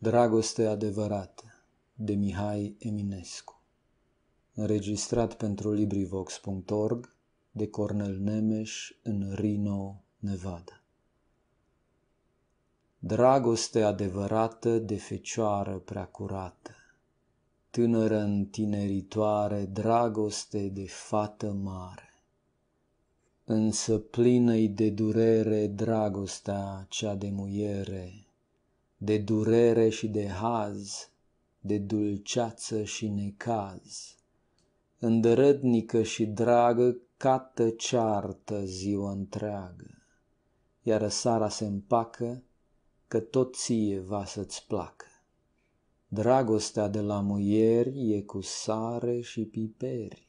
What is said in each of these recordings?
Dragoste adevărată de Mihai Eminescu Înregistrat pentru LibriVox.org de Cornel Nemes în Reno, Nevada Dragoste adevărată de fecioară prea curată, Tânără întineritoare, dragoste de fată mare, Însă plină de durere dragostea cea de muiere, de durere și de haz, de dulceață și necaz. îndrădnică și dragă, cată ceartă ziua întreagă, iar sara se împacă, că tot ție va să-ți placă. Dragostea de la muieri e cu sare și piperi,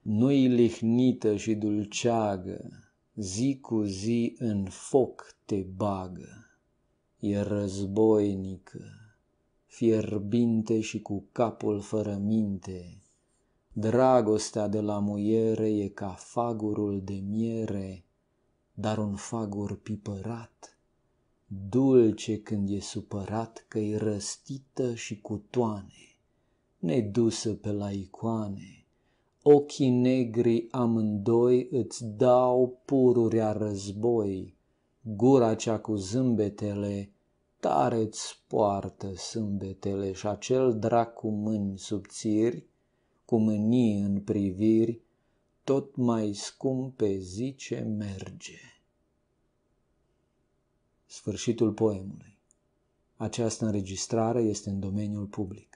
nu-i lihnită și dulceagă, zi cu zi în foc te bagă e războinică, fierbinte și cu capul fără minte. Dragostea de la muiere e ca fagurul de miere, dar un fagur pipărat, dulce când e supărat că-i răstită și cu toane, nedusă pe la icoane. Ochii negri amândoi îți dau pururea război, gura cea cu zâmbetele, tare-ți poartă zâmbetele și acel drac cu mâini subțiri, cu mânii în priviri, tot mai zi zice merge. Sfârșitul poemului. Această înregistrare este în domeniul public.